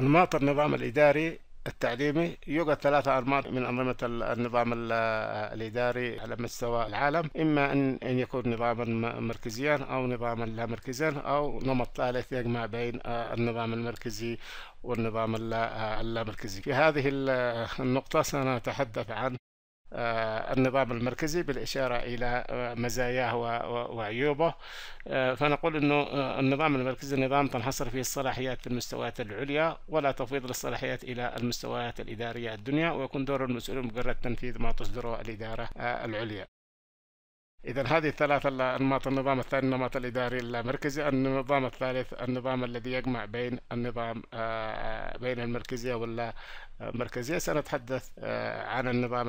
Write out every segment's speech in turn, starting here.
أنماط النظام الإداري التعليمي يوجد ثلاثة أنماط من أنظمة النظام الإداري على مستوى العالم إما أن يكون نظاما مركزيا أو نظاما لا مركزيا أو نمط ثالث يجمع بين آه، النظام المركزي والنظام آه، اللامركزي في هذه النقطة سنتحدث عن آه، النظام المركزي بالإشارة إلى آه، مزاياه وعيوبه آه، فنقول أنه النظام المركزي نظام تنحصر فيه الصلاحيات في المستويات العليا ولا تفويض للصلاحيات إلى المستويات الإدارية الدنيا ويكون دور المسؤولين مجرد تنفيذ ما تصدره الإدارة العليا إذا هذه الثلاثة أنماط النظام الثاني النمط الإداري المركزي النظام الثالث النظام الذي يجمع بين النظام آه، بين المركزية ولا آه، مركزية سنتحدث آه، عن النظام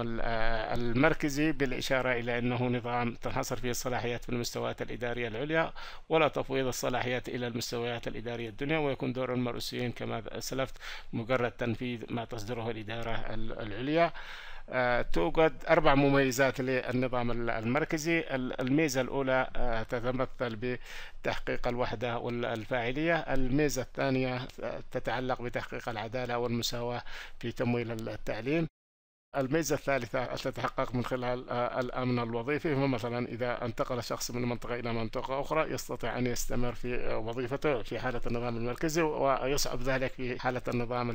المركزي بالإشارة إلى أنه نظام تنحصر فيه الصلاحيات في المستويات الإدارية العليا ولا تفويض الصلاحيات إلى المستويات الإدارية الدنيا ويكون دور المرؤوسيين كما أسلفت مجرد تنفيذ ما تصدره الإدارة العليا آه، توجد أربع مميزات للنظام المركزي الميزة الأولى آه، تتمثل بتحقيق الوحدة والفاعلية الميزة الثانية آه، تتعلق بتحقيق العدالة والمساواة في تمويل التعليم الميزة الثالثة تتحقق من خلال الأمن الوظيفي فمثلا إذا انتقل شخص من منطقة إلى منطقة أخرى يستطيع أن يستمر في وظيفته في حالة النظام المركزي ويصعب ذلك في حالة النظام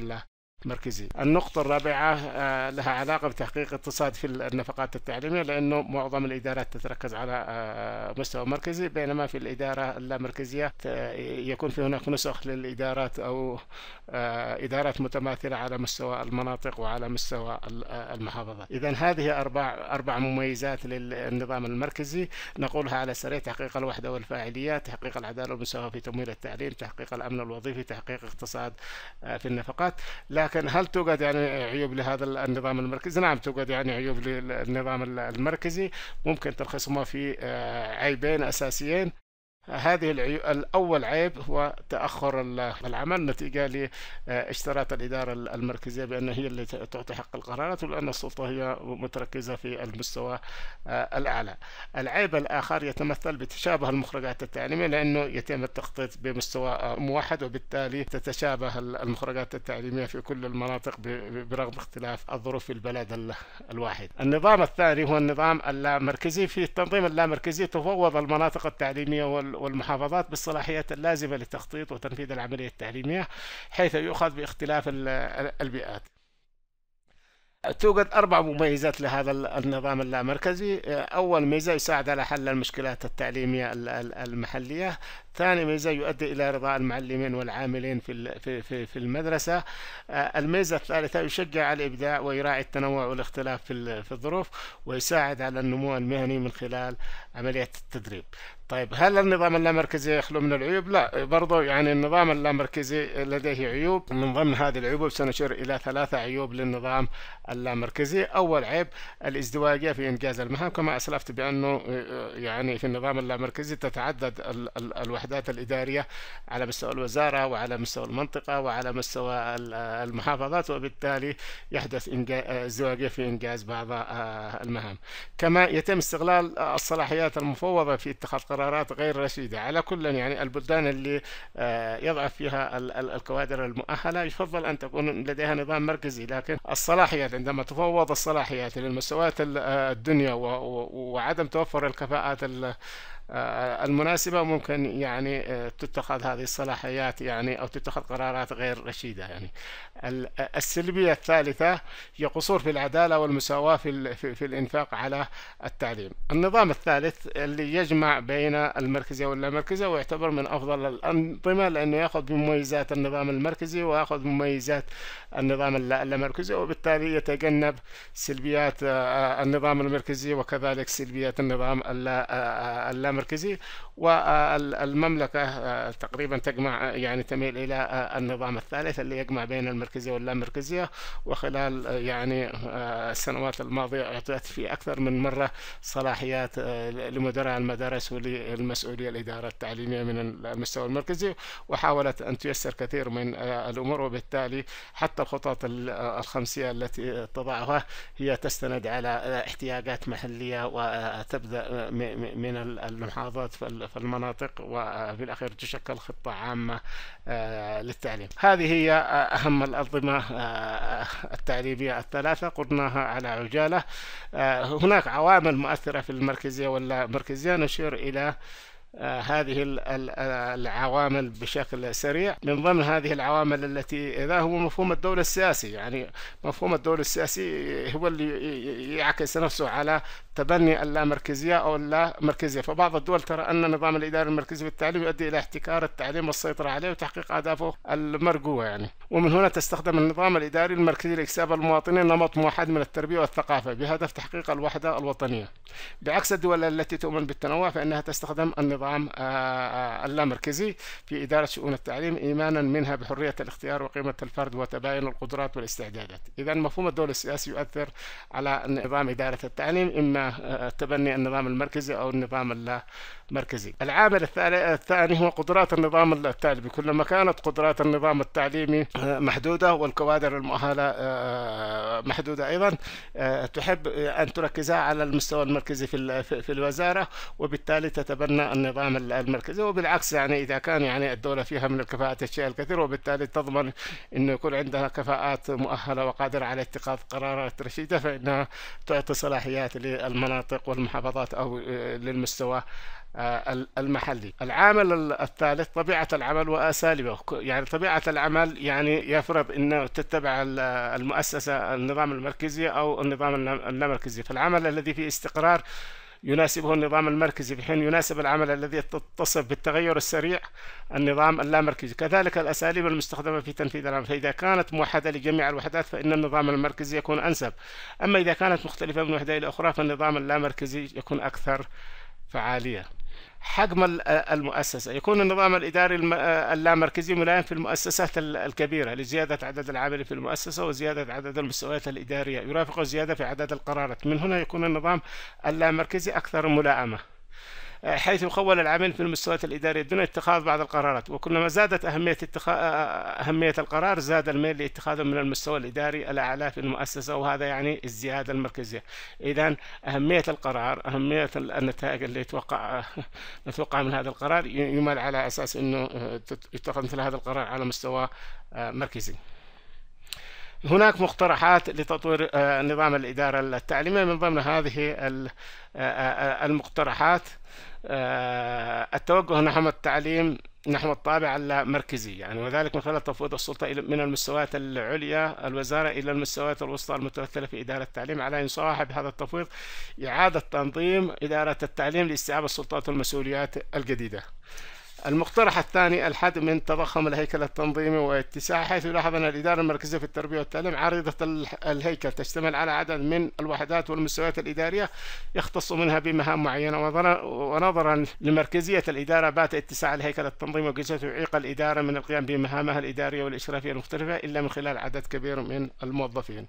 مركزي النقطة الرابعة آه، لها علاقة بتحقيق اقتصاد في النفقات التعليمية لأنه معظم الإدارات تتركز على آه، مستوى مركزي بينما في الإدارة اللامركزية يكون في هناك نسخ للإدارات أو آه، إدارات متماثلة على مستوى المناطق وعلى مستوى المحافظة إذا هذه أربع أربع مميزات للنظام المركزي نقولها على سريع تحقيق الوحدة والفاعلية تحقيق العدالة والمساواة في تمويل التعليم تحقيق الأمن الوظيفي تحقيق اقتصاد في النفقات لا لكن هل توجد يعني عيوب لهذا النظام المركزي؟ نعم توجد يعني عيوب للنظام المركزي ممكن تلخصهما في آه، عيبين أساسيين هذه الأول عيب هو تأخر العمل نتيجة لاشتراط الإدارة المركزية بأن هي التي تعطي حق القرارات ولأن السلطة هي متركزة في المستوى آه، الأعلى العيب الآخر يتمثل بتشابه المخرجات التعليمية لأنه يتم التخطيط بمستوى آه، موحد وبالتالي تتشابه المخرجات التعليمية في كل المناطق برغم اختلاف الظروف في البلد الواحد النظام الثاني هو النظام اللامركزي في التنظيم اللامركزي تفوض المناطق التعليمية وال والمحافظات بالصلاحيات اللازمة لتخطيط وتنفيذ العملية التعليمية حيث يؤخذ باختلاف البيئات توجد أربع مميزات لهذا النظام اللامركزي أول ميزة يساعد على حل المشكلات التعليمية المحلية ثاني ميزة يؤدي إلى رضا المعلمين والعاملين في في في المدرسة آه، الميزة الثالثة يشجع على الإبداع ويراعي التنوع والاختلاف في الظروف ويساعد على النمو المهني من خلال عملية التدريب طيب هل النظام اللامركزي يخلو من العيوب؟ لا برضو يعني النظام اللامركزي لديه عيوب من ضمن هذه العيوب سنشير إلى ثلاثة عيوب للنظام اللامركزي أول عيب الازدواجية في إنجاز المهام كما أسلفت بأنه آه، آه، يعني في النظام اللامركزي تتعدد ال ال الوحدات الإدارية على مستوى الوزارة وعلى مستوى المنطقة وعلى مستوى آه، المحافظات وبالتالي يحدث ازدواجية في إنجاز بعض المهام كما يتم استغلال الصلاحيات المفوضة في اتخاذ قرارات غير رشيدة على كل يعني البلدان اللي آه، يضعف فيها الكوادر المؤهلة يفضل أن تكون لديها نظام مركزي لكن الصلاحيات عندما تفوض الصلاحيات للمستويات آه، الدنيا وعدم توفر الكفاءات آه، المناسبة ممكن يعني آه، تتخذ هذه الصلاحيات يعني أو تتخذ قرارات غير رشيدة يعني آه، السلبية الثالثة هي قصور في العدالة والمساواة في, في الإنفاق على التعليم النظام الثالث اللي يجمع بين المركزي واللامركزي ويعتبر من أفضل الأنظمة لأنه يأخذ مميزات النظام المركزي ويأخذ مميزات النظام اللامركزي وبالتالي يتجنب سلبيات النظام المركزي وكذلك سلبيات النظام اللامركزي المركزي والمملكة آه، تقريبا تجمع آه، يعني تميل إلى آه، النظام الثالث اللي يجمع بين المركزية واللامركزية وخلال يعني السنوات الماضية أعطيت في أكثر من مرة صلاحيات لمدراء المدارس وللمسؤولية الإدارة التعليمية من المستوى المركزي وحاولت أن تيسر كثير من الأمور وبالتالي حتى الخطط الخمسية التي تضعها هي تستند على احتياجات محلية وتبدأ من المحافظات في المناطق وفي الأخير تشكل خطة عامة آه، للتعليم هذه هي آه، أهم الأنظمة آه، التعليمية الثلاثة قلناها على عجالة هناك عوامل مؤثرة في المركزية ولا مركزية نشير إلى هذه العوامل بشكل سريع من ضمن هذه العوامل التي إذا هو مفهوم الدولة السياسي يعني مفهوم الدولة السياسي هو اللي يعكس نفسه على تبني اللامركزية أو اللامركزية فبعض الدول ترى أن النظام الإداري المركزي في التعليم يؤدي إلى احتكار التعليم والسيطرة عليه وتحقيق أهدافه المرجوة يعني ومن هنا تستخدم النظام الإداري المركزي لإكساب المواطنين نمط موحد من التربية والثقافة بهدف تحقيق الوحدة الوطنية بعكس الدول التي تؤمن بالتنوع فإنها تستخدم النظام اللامركزي آه، آه، في إدارة شؤون التعليم إيمانا منها بحرية الاختيار وقيمة الفرد وتباين القدرات والاستعدادات إذا مفهوم الدولة السياسي يؤثر على نظام إدارة التعليم إما تبني النظام المركزي أو النظام المركزي العامل الثاني هو قدرات النظام التعليمي كلما كانت قدرات النظام التعليمي آه، محدودة والكوادر المؤهلة آه، آه، محدودة أيضا تحب أن تركزها على المستوى المركزي في في الوزارة وبالتالي تتبنى النظام المركزي وبالعكس يعني إذا كان يعني الدولة فيها من الكفاءات الشيء الكثير وبالتالي تضمن أنه يكون عندها كفاءات مؤهلة وقادرة على اتخاذ قرارات رشيدة فإنها تعطي صلاحيات للمركز المناطق والمحافظات أو آه، للمستوى آه، المحلي العامل الثالث طبيعة العمل وأساليبه يعني طبيعة العمل يعني يفرض أنه تتبع المؤسسة النظام المركزي أو النظام اللامركزي فالعمل الذي فيه استقرار يناسبه النظام المركزي في حين يناسب العمل الذي تتصف بالتغير السريع النظام اللامركزي كذلك الأساليب المستخدمة في تنفيذ العمل فإذا كانت موحدة لجميع الوحدات فإن النظام المركزي يكون أنسب أما إذا كانت مختلفة من وحدة إلى أخرى فالنظام اللامركزي يكون أكثر فعالية حجم آه، المؤسسة يكون النظام الإداري آه، اللامركزي ملائم في المؤسسات الكبيرة لزيادة عدد العاملين في المؤسسة وزيادة عدد المستويات الإدارية يرافق زيادة في عدد القرارات من هنا يكون النظام اللامركزي أكثر ملائمة حيث خول العمل في المستويات الإدارية دون اتخاذ بعض القرارات وكلما زادت أهمية اتخاذ أهمية القرار زاد الميل لاتخاذه من المستوى الإداري الأعلى في المؤسسة وهذا يعني الزيادة المركزية إذا أهمية القرار أهمية النتائج اللي يتوقع نتوقع من هذا القرار يمال على أساس أنه يتخذ مثل هذا القرار على مستوى آه، مركزي هناك مقترحات لتطوير آه، نظام الإدارة التعليمية من ضمن هذه آه، آه، المقترحات التوجه نحو التعليم نحو الطابع المركزي يعني وذلك من خلال تفويض السلطة من المستويات العليا الوزارة إلى المستويات الوسطى المتمثلة في إدارة التعليم على أن يصاحب هذا التفويض إعادة تنظيم إدارة التعليم لاستيعاب السلطات والمسؤوليات الجديدة المقترح الثاني الحد من تضخم الهيكل التنظيمي واتساعه حيث لاحظ أن الإدارة المركزية في التربية والتعليم عريضة الهيكل تشتمل على عدد من الوحدات والمستويات الإدارية يختص منها بمهام معينة ونظرا لمركزية الإدارة بات اتساع الهيكل التنظيمي وجلسته يعيق الإدارة من القيام بمهامها الإدارية والإشرافية المختلفة إلا من خلال عدد كبير من الموظفين.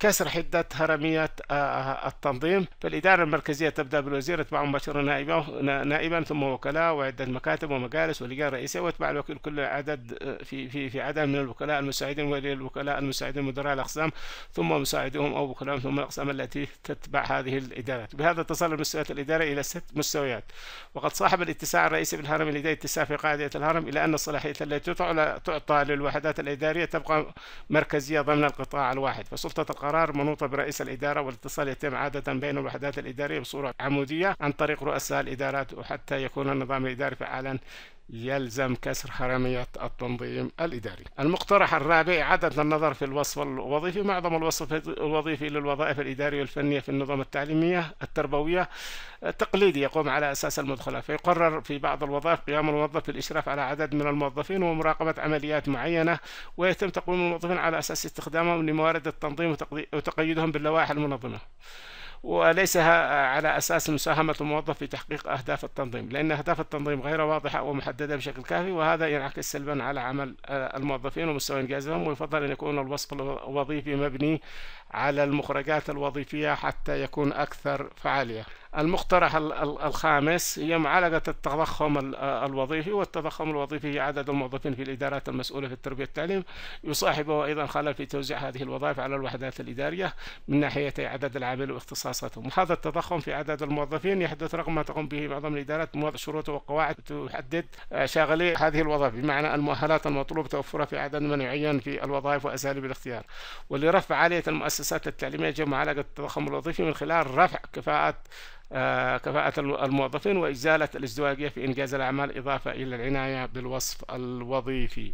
كسر حدة هرمية آه، آه، التنظيم فالإدارة المركزية تبدأ بالوزير يتبعه مباشرة نائبا نائبا ثم وكلاء وعدة مكاتب ومجالس ولجان رئيسية ويتبع الوكيل كل عدد آه، في في في عدد من الوكلاء المساعدين ولي الوكلاء المساعدين مدراء الأقسام ثم مساعدهم أو وكلاء ثم الأقسام التي تتبع هذه الإدارات بهذا تصل المستويات الإدارية إلى ست مستويات وقد صاحب الاتساع الرئيسي بالهرم الإداري اتساع في قاعدة الهرم إلى أن الصلاحية التي تعطى للوحدات الإدارية تبقى مركزية ضمن القطاع الواحد فسلطة القرار القرار منوطة برئيس الإدارة والاتصال يتم عادة بين الوحدات الإدارية بصورة عمودية عن طريق رؤساء الإدارات وحتى يكون النظام الإداري فعالا يلزم كسر حرمية التنظيم الإداري المقترح الرابع إعادة النظر في الوصف الوظيفي معظم الوصف الوظيفي للوظائف الإدارية والفنية في النظام التعليمية التربوية تقليدي يقوم على أساس المدخلات فيقرر في بعض الوظائف قيام الموظف بالإشراف على عدد من الموظفين ومراقبة عمليات معينة ويتم تقويم الموظفين على أساس استخدامهم لموارد التنظيم وتقييدهم باللوائح المنظمة وليس على أساس مساهمة الموظف في تحقيق أهداف التنظيم لأن أهداف التنظيم غير واضحة ومحددة بشكل كافي وهذا ينعكس سلبا على عمل الموظفين ومستوى إنجازهم ويفضل أن يكون الوصف الوظيفي مبني على المخرجات الوظيفية حتى يكون أكثر فعالية المقترح الخامس هي معالجة التضخم الوظيفي والتضخم الوظيفي عدد الموظفين في الإدارات المسؤولة في التربية والتعليم يصاحبه أيضا خلل في توزيع هذه الوظائف على الوحدات الإدارية من ناحية عدد العامل واختصاصاتهم هذا التضخم في عدد الموظفين يحدث رغم ما تقوم به معظم الإدارات من وضع شروط وقواعد تحدد شاغلي هذه الوظائف بمعنى المؤهلات المطلوب توفرها في عدد من يعين في الوظائف وأساليب الاختيار ولرفع عالية المؤسسة المؤسسات التعليمية جمع علاقة التضخم الوظيفي من خلال رفع آه، كفاءة كفاءة الموظفين وإزالة الازدواجية في إنجاز الأعمال إضافة إلى العناية بالوصف الوظيفي